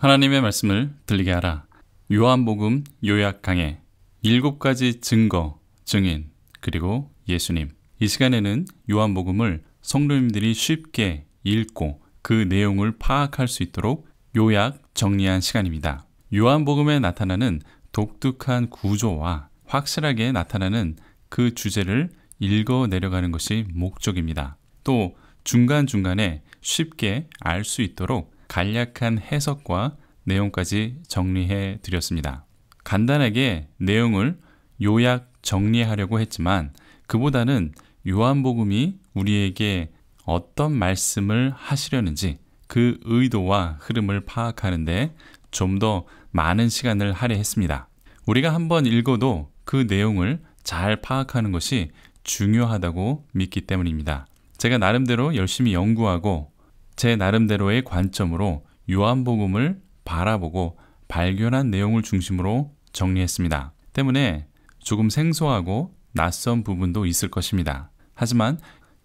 하나님의 말씀을 들리게 하라. 요한복음 요약 강의 일곱 가지 증거, 증인, 그리고 예수님. 이 시간에는 요한복음을 성도님들이 쉽게 읽고 그 내용을 파악할 수 있도록 요약 정리한 시간입니다. 요한복음에 나타나는 독특한 구조와 확실하게 나타나는 그 주제를 읽어 내려가는 것이 목적입니다. 또 중간중간에 쉽게 알 수 있도록 간략한 해석과 내용까지 정리해 드렸습니다. 간단하게 내용을 요약 정리하려고 했지만 그보다는 요한복음이 우리에게 어떤 말씀을 하시려는지 그 의도와 흐름을 파악하는데 좀 더 많은 시간을 할애했습니다. 우리가 한번 읽어도 그 내용을 잘 파악하는 것이 중요하다고 믿기 때문입니다. 제가 나름대로 열심히 연구하고 제 나름대로의 관점으로 요한복음을 바라보고 발견한 내용을 중심으로 정리했습니다. 때문에 조금 생소하고 낯선 부분도 있을 것입니다. 하지만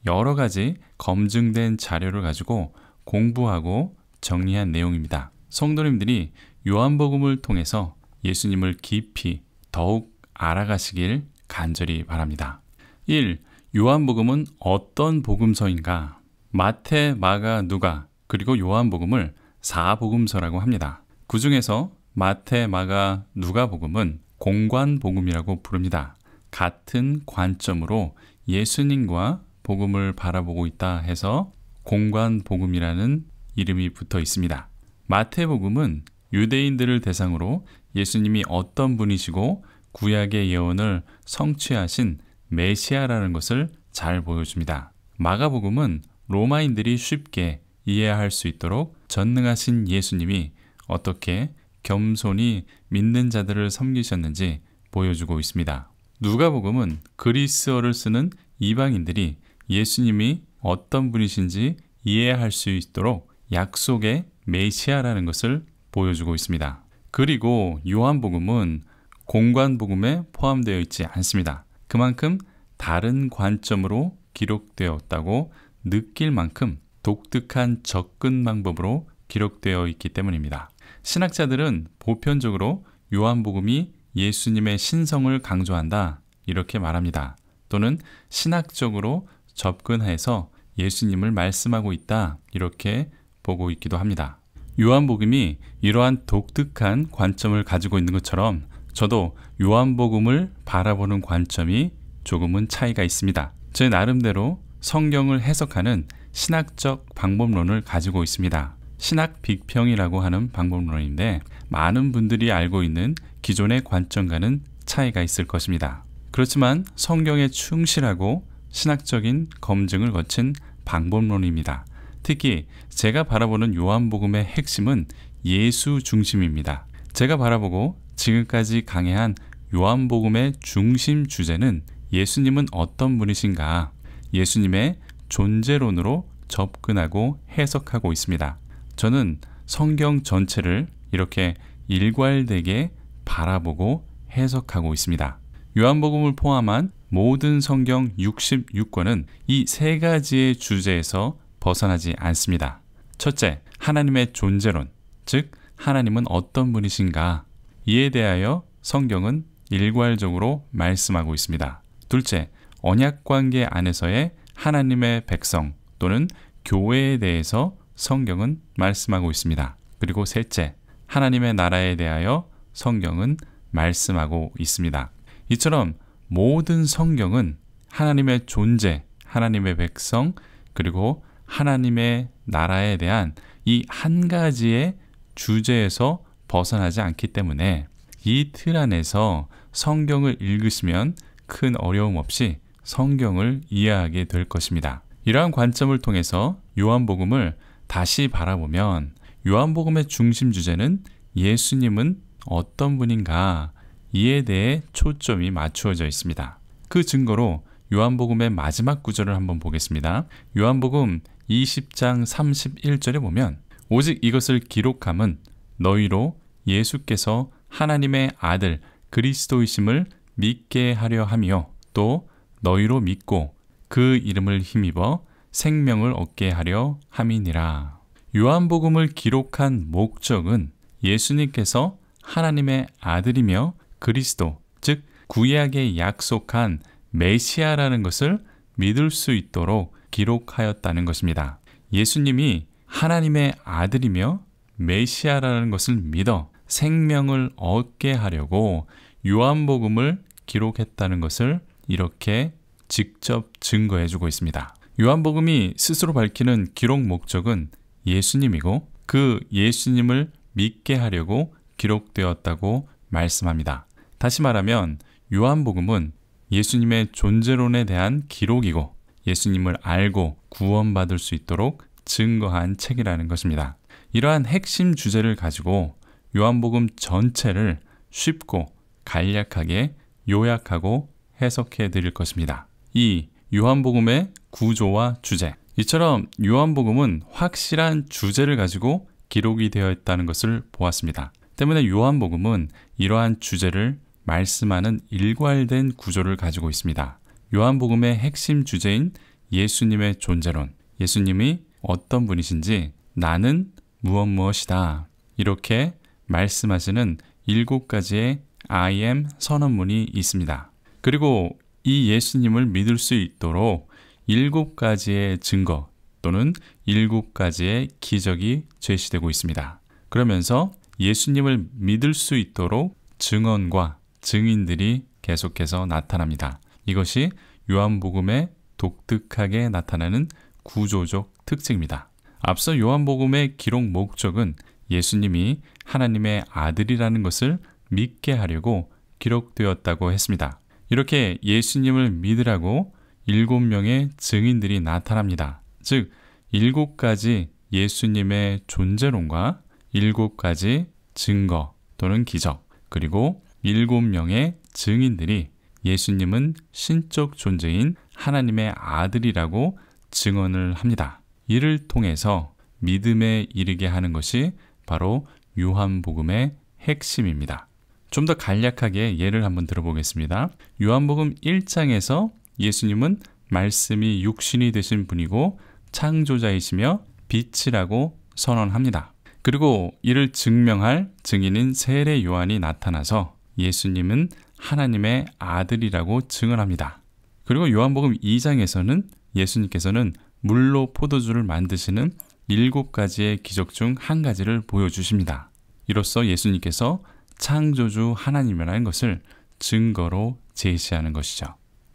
여러 가지 검증된 자료를 가지고 공부하고 정리한 내용입니다. 성도님들이 요한복음을 통해서 예수님을 깊이 더욱 알아가시길 간절히 바랍니다. 1. 요한복음은 어떤 복음서인가? 마태, 마가, 누가 그리고 요한복음을 사복음서라고 합니다. 그 중에서 마태, 마가, 누가복음은 공관복음이라고 부릅니다. 같은 관점으로 예수님과 복음을 바라보고 있다 해서 공관복음이라는 이름이 붙어 있습니다. 마태복음은 유대인들을 대상으로 예수님이 어떤 분이시고 구약의 예언을 성취하신 메시아라는 것을 잘 보여줍니다. 마가복음은 로마인들이 쉽게 이해할 수 있도록 전능하신 예수님이 어떻게 겸손히 믿는 자들을 섬기셨는지 보여주고 있습니다. 누가복음은 그리스어를 쓰는 이방인들이 예수님이 어떤 분이신지 이해할 수 있도록 약속의 메시아라는 것을 보여주고 있습니다. 그리고 요한복음은 공관복음에 포함되어 있지 않습니다. 그만큼 다른 관점으로 기록되었다고 느낄 만큼 독특한 접근 방법으로 기록되어 있기 때문입니다. 신학자들은 보편적으로 요한복음이 예수님의 신성을 강조한다 이렇게 말합니다. 또는 신학적으로 접근해서 예수님을 말씀하고 있다 이렇게 보고 있기도 합니다. 요한복음이 이러한 독특한 관점을 가지고 있는 것처럼 저도 요한복음을 바라보는 관점이 조금은 차이가 있습니다. 제 나름대로 성경을 해석하는 신학적 방법론을 가지고 있습니다. 신학 비평이라고 하는 방법론인데 많은 분들이 알고 있는 기존의 관점과는 차이가 있을 것입니다. 그렇지만 성경에 충실하고 신학적인 검증을 거친 방법론입니다. 특히 제가 바라보는 요한복음의 핵심은 예수 중심입니다. 제가 바라보고 지금까지 강해한 요한복음의 중심 주제는 예수님은 어떤 분이신가, 예수님의 존재론으로 접근하고 해석하고 있습니다. 저는 성경 전체를 이렇게 일괄되게 바라보고 해석하고 있습니다. 요한복음을 포함한 모든 성경 66권은 이 세 가지의 주제에서 벗어나지 않습니다. 첫째, 하나님의 존재론, 즉 하나님은 어떤 분이신가 이에 대하여 성경은 일괄적으로 말씀하고 있습니다. 둘째, 언약 관계 안에서의 하나님의 백성 또는 교회에 대해서 성경은 말씀하고 있습니다. 그리고 셋째, 하나님의 나라에 대하여 성경은 말씀하고 있습니다. 이처럼 모든 성경은 하나님의 존재, 하나님의 백성, 그리고 하나님의 나라에 대한 이 한 가지의 주제에서 벗어나지 않기 때문에 이 틀 안에서 성경을 읽으시면 큰 어려움 없이 성경을 이해하게 될 것입니다. 이러한 관점을 통해서 요한복음을 다시 바라보면 요한복음의 중심 주제는 예수님은 어떤 분인가 이에 대해 초점이 맞추어져 있습니다. 그 증거로 요한복음의 마지막 구절을 한번 보겠습니다. 요한복음 20장 31절에 보면 오직 이것을 기록함은 너희로 예수께서 하나님의 아들 그리스도이심을 믿게 하려 하며 또 너희로 믿고 그 이름을 힘입어 생명을 얻게 하려 함이니라. 요한복음을 기록한 목적은 예수님께서 하나님의 아들이며 그리스도, 즉 구약에 약속한 메시아라는 것을 믿을 수 있도록 기록하였다는 것입니다. 예수님이 하나님의 아들이며 메시아라는 것을 믿어 생명을 얻게 하려고 요한복음을 기록했다는 것을 이렇게 직접 증거해 주고 있습니다. 요한복음이 스스로 밝히는 기록 목적은 예수님이고 그 예수님을 믿게 하려고 기록되었다고 말씀합니다. 다시 말하면 요한복음은 예수님의 존재론에 대한 기록이고 예수님을 알고 구원받을 수 있도록 증거한 책이라는 것입니다. 이러한 핵심 주제를 가지고 요한복음 전체를 쉽고 간략하게 요약하고 해석해 드릴 것입니다. 2. 요한복음의 구조와 주제. 이처럼 요한복음은 확실한 주제를 가지고 기록이 되어 있다는 것을 보았습니다. 때문에 요한복음은 이러한 주제를 말씀하는 일괄된 구조를 가지고 있습니다. 요한복음의 핵심 주제인 예수님의 존재론, 예수님이 어떤 분이신지 나는 무엇 무엇이다. 이렇게 말씀하시는 일곱 가지의 I am 선언문이 있습니다. 그리고 이 예수님을 믿을 수 있도록 일곱 가지의 증거 또는 일곱 가지의 기적이 제시되고 있습니다. 그러면서 예수님을 믿을 수 있도록 증언과 증인들이 계속해서 나타납니다. 이것이 요한복음의 독특하게 나타나는 구조적 특징입니다. 앞서 요한복음의 기록 목적은 예수님이 하나님의 아들이라는 것을 믿게 하려고 기록되었다고 했습니다. 이렇게 예수님을 믿으라고 일곱 명의 증인들이 나타납니다. 즉, 일곱 가지 예수님의 존재론과 일곱 가지 증거 또는 기적, 그리고 일곱 명의 증인들이 예수님은 신적 존재인 하나님의 아들이라고 증언을 합니다. 이를 통해서 믿음에 이르게 하는 것이 바로 요한복음의 핵심입니다. 좀더 간략하게 예를 한번 들어보겠습니다. 요한복음 1장에서 예수님은 말씀이 육신이 되신 분이고 창조자이시며 빛이라고 선언합니다. 그리고 이를 증명할 증인인 세례 요한이 나타나서 예수님은 하나님의 아들이라고 증언합니다. 그리고 요한복음 2장에서는 예수님께서는 물로 포도주를 만드시는 일곱 가지의 기적 중 한 가지를 보여주십니다. 이로써 예수님께서 창조주 하나님이라는 것을 증거로 제시하는 것이죠.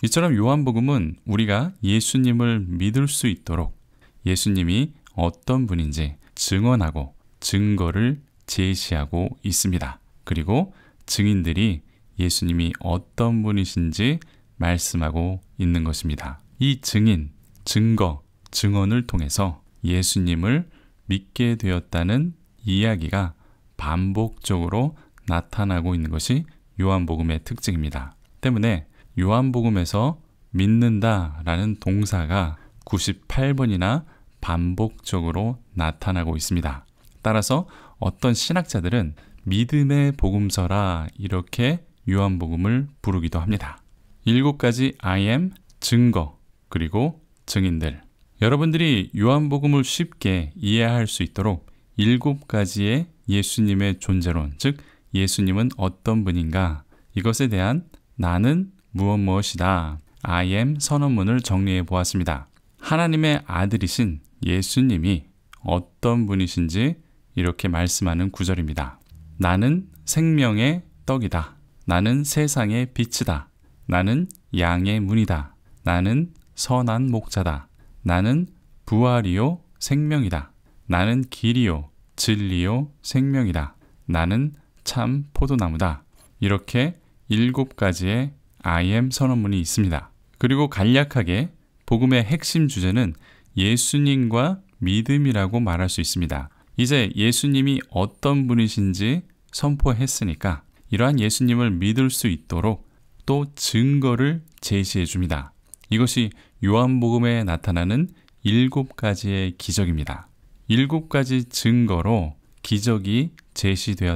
이처럼 요한복음은 우리가 예수님을 믿을 수 있도록 예수님이 어떤 분인지 증언하고 증거를 제시하고 있습니다. 그리고 증인들이 예수님이 어떤 분이신지 말씀하고 있는 것입니다. 이 증인, 증거, 증언을 통해서 예수님을 믿게 되었다는 이야기가 반복적으로 나타나고 있는 것이 요한복음의 특징입니다. 때문에 요한복음에서 믿는다 라는 동사가 98번이나 반복적으로 나타나고 있습니다. 따라서 어떤 신학자들은 믿음의 복음서라 이렇게 요한복음을 부르기도 합니다. 일곱 가지 I am, 증거, 그리고 증인들. 여러분들이 요한복음을 쉽게 이해할 수 있도록 일곱 가지의 예수님의 존재론, 즉 예수님은 어떤 분인가? 이것에 대한 나는 무엇 무엇이다. I am 선언문을 정리해 보았습니다. 하나님의 아들이신 예수님이 어떤 분이신지 이렇게 말씀하는 구절입니다. 나는 생명의 떡이다. 나는 세상의 빛이다. 나는 양의 문이다. 나는 선한 목자다. 나는 부활이요 생명이다. 나는 길이요 진리요 생명이다. 나는 참 포도나무다. 이렇게 일곱 가지의 I m 선언문이 있습니다. 그리고 간략하게 복음의 핵심 주제는 예수님과 믿음이라고 말할 수 있습니다. 이제 예수님이 어떤 분이신지 선포했으니까 이러한 예수님을 믿을 수 있도록 또 증거를 제시해 줍니다. 이것이 요한복음에 나타나는 일곱 가지의 기적입니다. 일곱 가지 증거로 기적이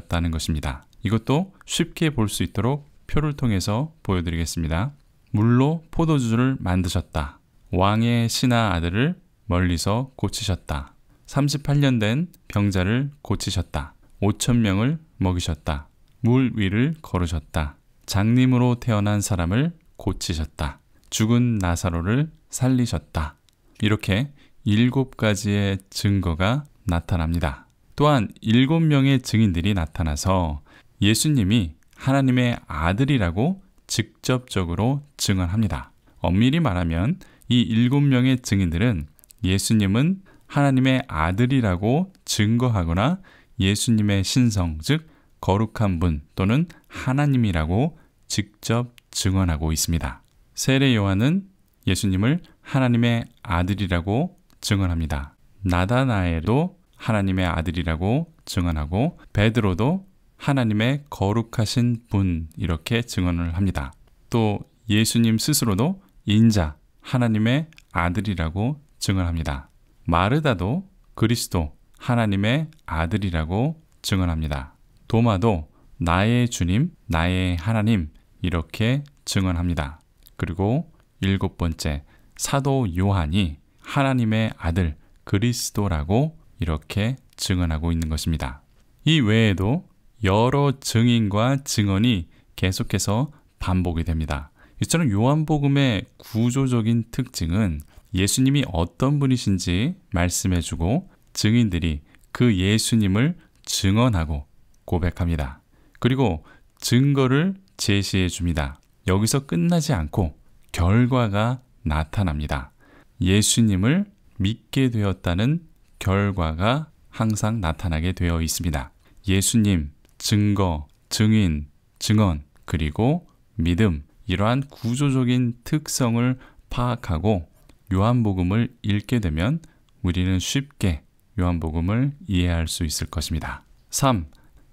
제시되었다는 것입니다. 이것도 쉽게 볼 수 있도록 표를 통해서 보여드리겠습니다. 물로 포도주를 만드셨다. 왕의 신하 아들을 멀리서 고치셨다. 38년 된 병자를 고치셨다. 5천명을 먹이셨다. 물 위를 걸으셨다. 장님으로 태어난 사람을 고치셨다. 죽은 나사로를 살리셨다. 이렇게 일곱 가지의 증거가 나타납니다. 또한 일곱 명의 증인들이 나타나서 예수님이 하나님의 아들이라고 직접적으로 증언합니다. 엄밀히 말하면 이 일곱 명의 증인들은 예수님은 하나님의 아들이라고 증거하거나 예수님의 신성, 즉 거룩한 분 또는 하나님이라고 직접 증언하고 있습니다. 세례 요한은 예수님을 하나님의 아들이라고 증언합니다. 나다나엘도 하나님의 아들이라고 증언하고 베드로도 하나님의 거룩하신 분 이렇게 증언을 합니다. 또 예수님 스스로도 인자 하나님의 아들이라고 증언합니다. 마르다도 그리스도 하나님의 아들이라고 증언합니다. 도마도 나의 주님, 나의 하나님 이렇게 증언합니다. 그리고 일곱 번째 사도 요한이 하나님의 아들 그리스도라고 이렇게 증언하고 있는 것입니다. 이 외에도 여러 증인과 증언이 계속해서 반복이 됩니다. 이처럼 요한복음의 구조적인 특징은 예수님이 어떤 분이신지 말씀해주고 증인들이 그 예수님을 증언하고 고백합니다. 그리고 증거를 제시해 줍니다. 여기서 끝나지 않고 결과가 나타납니다. 예수님을 믿게 되었다는 결과가 항상 나타나게 되어 있습니다. 예수님, 증거, 증인, 증언, 그리고 믿음, 이러한 구조적인 특성을 파악하고 요한복음을 읽게 되면 우리는 쉽게 요한복음을 이해할 수 있을 것입니다. 3.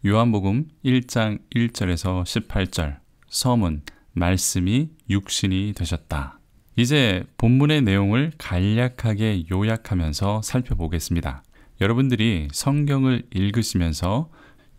요한복음 1장 1절에서 18절. 섬은 말씀이 육신이 되셨다. 이제 본문의 내용을 간략하게 요약하면서 살펴보겠습니다. 여러분들이 성경을 읽으시면서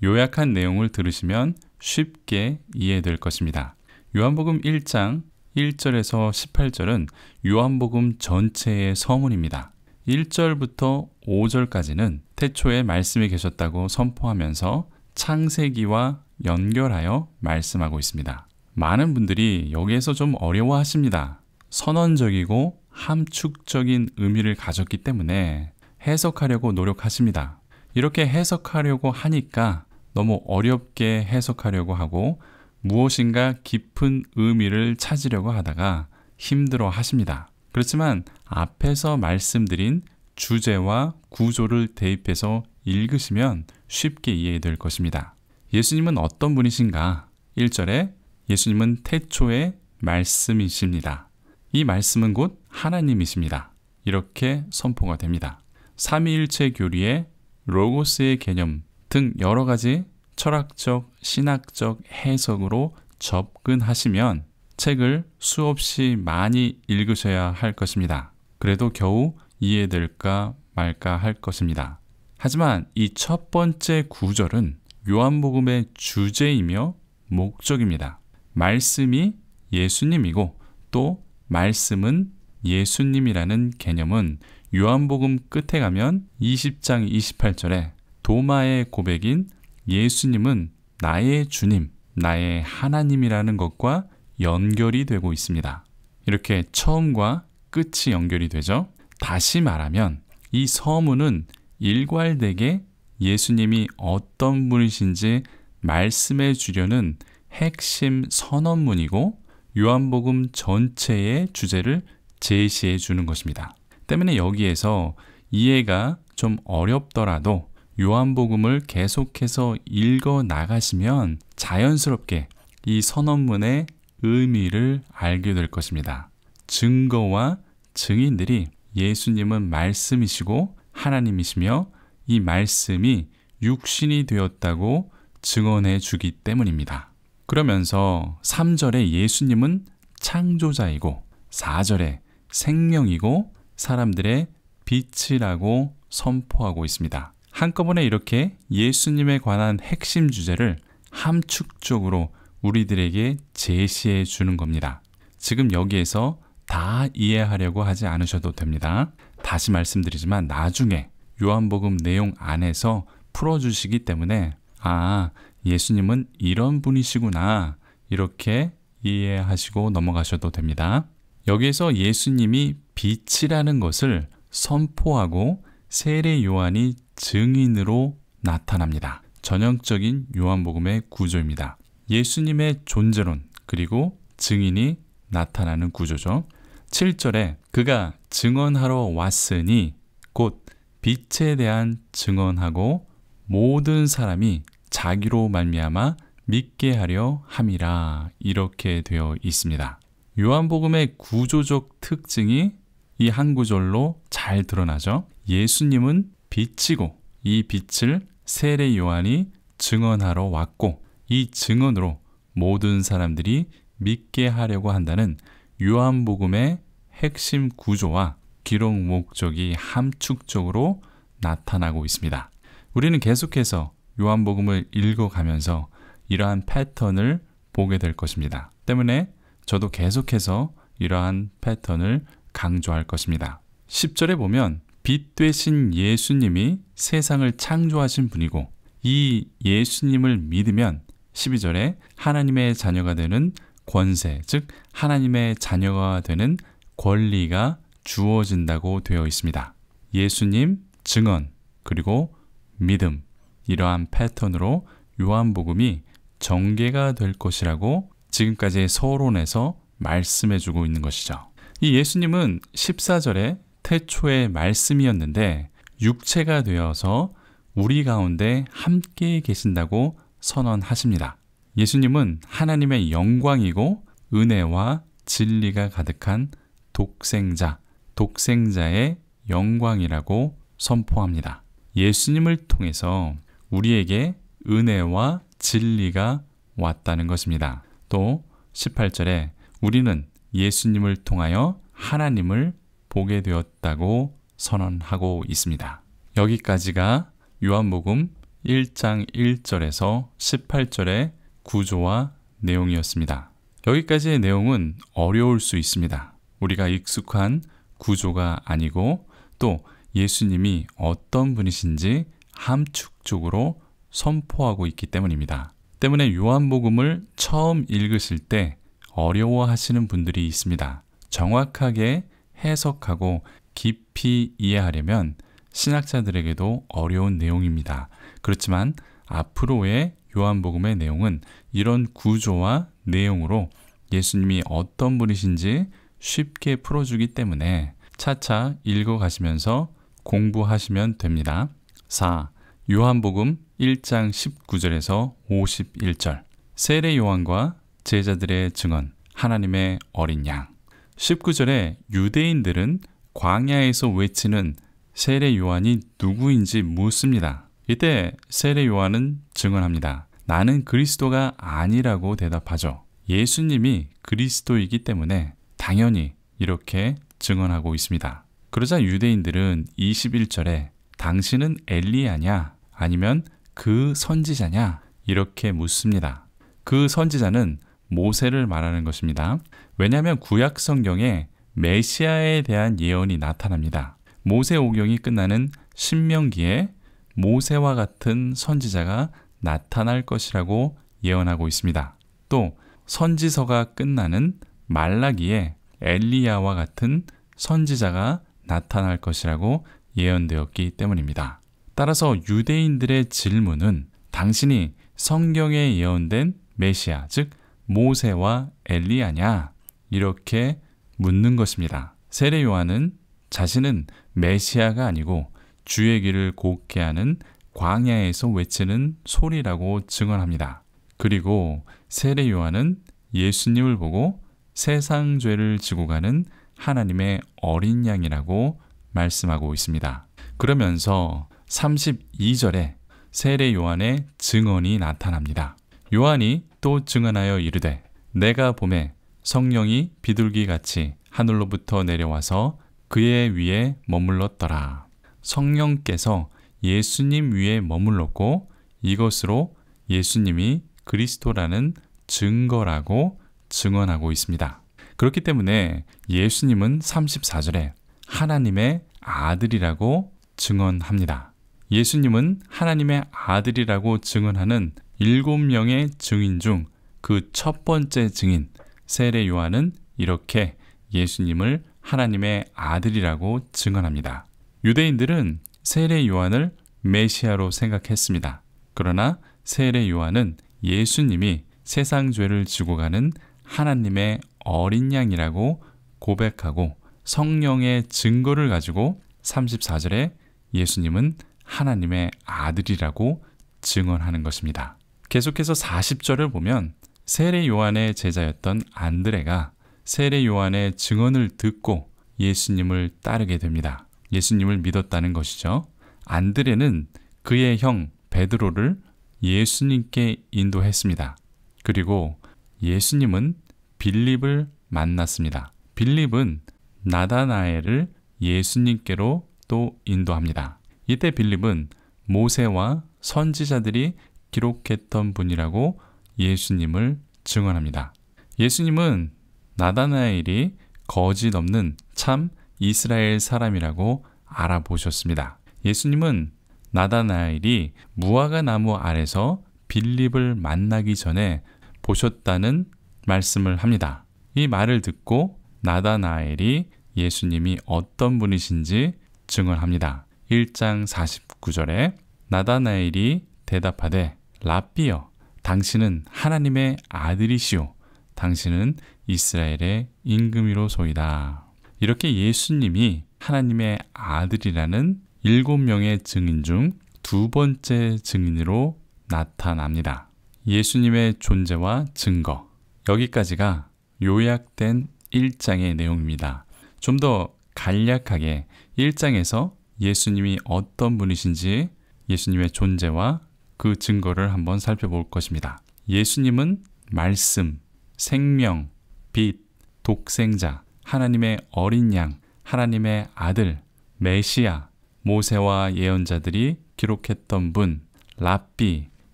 요약한 내용을 들으시면 쉽게 이해될 것입니다. 요한복음 1장 1절에서 18절은 요한복음 전체의 서문입니다. 1절부터 5절까지는 태초에 말씀이 계셨다고 선포하면서 창세기와 연결하여 말씀하고 있습니다. 많은 분들이 여기에서 좀 어려워하십니다. 선언적이고 함축적인 의미를 가졌기 때문에 해석하려고 노력하십니다. 이렇게 해석하려고 하니까 너무 어렵게 해석하려고 하고 무엇인가 깊은 의미를 찾으려고 하다가 힘들어 하십니다. 그렇지만 앞에서 말씀드린 주제와 구조를 대입해서 읽으시면 쉽게 이해될 것입니다. 예수님은 어떤 분이신가? 1절에 예수님은 태초의 말씀이십니다. 이 말씀은 곧 하나님이십니다. 이렇게 선포가 됩니다. 삼위일체 교리의 로고스의 개념 등 여러 가지 철학적, 신학적 해석으로 접근하시면 책을 수없이 많이 읽으셔야 할 것입니다. 그래도 겨우 이해될까 말까 할 것입니다. 하지만 이 첫 번째 구절은 요한복음의 주제이며 목적입니다. 말씀이 예수님이고 또 말씀은 예수님이라는 개념은 요한복음 끝에 가면 20장 28절에 도마의 고백인 예수님은 나의 주님, 나의 하나님이라는 것과 연결이 되고 있습니다. 이렇게 처음과 끝이 연결이 되죠. 다시 말하면 이 서문은 일괄되게 예수님이 어떤 분이신지 말씀해 주려는 핵심 선언문이고 요한복음 전체의 주제를 제시해 주는 것입니다. 때문에 여기에서 이해가 좀 어렵더라도 요한복음을 계속해서 읽어 나가시면 자연스럽게 이 선언문의 의미를 알게 될 것입니다. 증거와 증인들이 예수님은 말씀이시고 하나님이시며 이 말씀이 육신이 되었다고 증언해 주기 때문입니다. 그러면서 3절에 예수님은 창조자이고 4절에 생명이고 사람들의 빛이라고 선포하고 있습니다. 한꺼번에 이렇게 예수님에 관한 핵심 주제를 함축적으로 우리들에게 제시해 주는 겁니다. 지금 여기에서 다 이해하려고 하지 않으셔도 됩니다. 다시 말씀드리지만 나중에 요한복음 내용 안에서 풀어주시기 때문에 아, 예수님은 이런 분이시구나 이렇게 이해하시고 넘어가셔도 됩니다. 여기에서 예수님이 빛이라는 것을 선포하고 세례 요한이 증인으로 나타납니다. 전형적인 요한복음의 구조입니다. 예수님의 존재론 그리고 증인이 나타나는 구조죠. 7절에 그가 증언하러 왔으니 곧 빛에 대한 증언하고 모든 사람이 자기로 말미암아 믿게 하려 함이라 이렇게 되어 있습니다. 요한복음의 구조적 특징이 이 한 구절로 잘 드러나죠. 예수님은 빛이고 이 빛을 세례 요한이 증언하러 왔고 이 증언으로 모든 사람들이 믿게 하려고 한다는 요한복음의 핵심 구조와 기록 목적이 함축적으로 나타나고 있습니다. 우리는 계속해서 요한복음을 읽어가면서 이러한 패턴을 보게 될 것입니다. 때문에 저도 계속해서 이러한 패턴을 강조할 것입니다. 10절에 보면 빛 되신 예수님이 세상을 창조하신 분이고 이 예수님을 믿으면 12절에 하나님의 자녀가 되는 권세, 즉 하나님의 자녀가 되는 권리가 주어진다고 되어 있습니다. 예수님 증언, 그리고 믿음, 이러한 패턴으로 요한복음이 전개가 될 것이라고 지금까지 서론에서 말씀해 주고 있는 것이죠. 이 예수님은 14절에 태초의 말씀이었는데 육체가 되어서 우리 가운데 함께 계신다고 선언하십니다. 예수님은 하나님의 영광이고 은혜와 진리가 가득한 독생자, 독생자의 영광이라고 선포합니다. 예수님을 통해서 우리에게 은혜와 진리가 왔다는 것입니다. 또 18절에 우리는 예수님을 통하여 하나님을 보게 되었다고 선언하고 있습니다. 여기까지가 요한복음 1장 1절에서 18절의 구조와 내용이었습니다. 여기까지의 내용은 어려울 수 있습니다. 우리가 익숙한 구조가 아니고 또 예수님이 어떤 분이신지 함축 쪽으로 선포하고 있기 때문입니다. 때문에 요한복음을 처음 읽으실 때 어려워하시는 분들이 있습니다. 정확하게 해석하고 깊이 이해하려면 신학자들에게도 어려운 내용입니다. 그렇지만 앞으로의 요한복음의 내용은 이런 구조와 내용으로 예수님이 어떤 분이신지 쉽게 풀어주기 때문에 차차 읽어가시면서 공부하시면 됩니다. 4. 요한복음 1장 19절에서 51절 세례 요한과 제자들의 증언 하나님의 어린 양 19절에 유대인들은 광야에서 외치는 세례 요한이 누구인지 묻습니다. 이때 세례 요한은 증언합니다. 나는 그리스도가 아니라고 대답하죠. 예수님이 그리스도이기 때문에 당연히 이렇게 증언하고 있습니다. 그러자 유대인들은 21절에 당신은 엘리야냐 아니면 그 선지자냐? 이렇게 묻습니다. 그 선지자는 모세를 말하는 것입니다. 왜냐하면 구약 성경에 메시아에 대한 예언이 나타납니다. 모세 오경이 끝나는 신명기에 모세와 같은 선지자가 나타날 것이라고 예언하고 있습니다. 또 선지서가 끝나는 말라기에 엘리야와 같은 선지자가 나타날 것이라고 예언되었기 때문입니다. 따라서 유대인들의 질문은 당신이 성경에 예언된 메시아, 즉 모세와 엘리야냐? 이렇게 묻는 것입니다. 세례 요한은 자신은 메시아가 아니고 주의 길을 곱게 하는 광야에서 외치는 소리라고 증언합니다. 그리고 세례 요한은 예수님을 보고 세상 죄를 지고 가는 하나님의 어린 양이라고 말씀하고 있습니다. 그러면서 32절에 세례 요한의 증언이 나타납니다. 요한이 또 증언하여 이르되 내가 봄에 성령이 비둘기 같이 하늘로부터 내려와서 그의 위에 머물렀더라. 성령께서 예수님 위에 머물렀고 이것으로 예수님이 그리스도라는 증거라고 증언하고 있습니다. 그렇기 때문에 예수님은 34절에 하나님의 아들이라고 증언합니다. 예수님은 하나님의 아들이라고 증언하는 일곱 명의 증인 중 그 첫 번째 증인 세례 요한은 이렇게 예수님을 하나님의 아들이라고 증언합니다. 유대인들은 세례 요한을 메시아로 생각했습니다. 그러나 세례 요한은 예수님이 세상 죄를 지고 가는 하나님의 어린 양이라고 고백하고 성령의 증거를 가지고 34절에 예수님은 하나님의 아들이라고 증언하는 것입니다. 계속해서 40절을 보면 세례 요한의 제자였던 안드레가 세례 요한의 증언을 듣고 예수님을 따르게 됩니다. 예수님을 믿었다는 것이죠. 안드레는 그의 형 베드로를 예수님께 인도했습니다. 그리고 예수님은 빌립을 만났습니다. 빌립은 나다나엘을 예수님께로 또 인도합니다. 이때 빌립은 모세와 선지자들이 기록했던 분이라고 예수님을 증언합니다. 예수님은 나다나엘이 거짓 없는 참 이스라엘 사람이라고 알아보셨습니다. 예수님은 나다나엘이 무화과 나무 아래서 빌립을 만나기 전에 보셨다는 말씀을 합니다. 이 말을 듣고 나다나엘이 예수님이 어떤 분이신지 증언합니다. 1장 49절에 나다나엘이 대답하되 라삐여 당신은 하나님의 아들이시오 당신은 이스라엘의 임금이로소이다. 이렇게 예수님이 하나님의 아들이라는 일곱 명의 증인 중 두 번째 증인으로 나타납니다. 예수님의 존재와 증거. 여기까지가 요약된 1장의 내용입니다. 좀 더 간략하게 1장에서 예수님이 어떤 분이신지 예수님의 존재와 그 증거를 한번 살펴볼 것입니다. 예수님은 말씀, 생명, 빛, 독생자, 하나님의 어린 양, 하나님의 아들, 메시아, 모세와 예언자들이 기록했던 분, 랍비,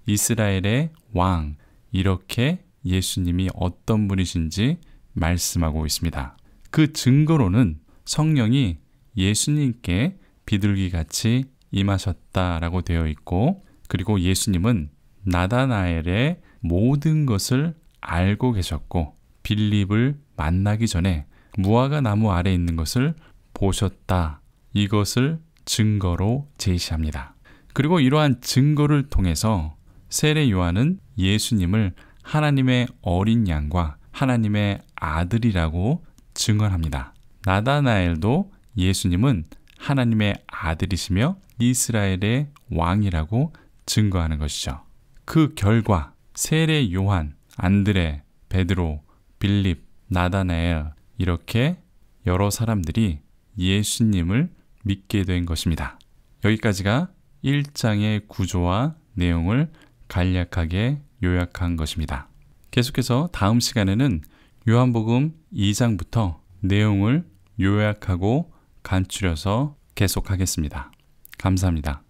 이스라엘의 왕, 이렇게 예수님이 어떤 분이신지 말씀하고 있습니다. 그 증거로는 성령이 예수님께 비둘기 같이 임하셨다라고 되어 있고 그리고 예수님은 나다나엘의 모든 것을 알고 계셨고 빌립을 만나기 전에 무화과 나무 아래 있는 것을 보셨다. 이것을 증거로 제시합니다. 그리고 이러한 증거를 통해서 세례 요한은 예수님을 하나님의 어린 양과 하나님의 아들이라고 증언합니다. 나다나엘도 예수님은 하나님의 아들이시며 이스라엘의 왕이라고 증거하는 것이죠. 그 결과 세례 요한, 안드레, 베드로, 빌립, 나다나엘 이렇게 여러 사람들이 예수님을 믿게 된 것입니다. 여기까지가 1장의 구조와 내용을 간략하게 요약한 것입니다. 계속해서 다음 시간에는 요한복음 2장부터 내용을 요약하고 간추려서 계속하겠습니다. 감사합니다.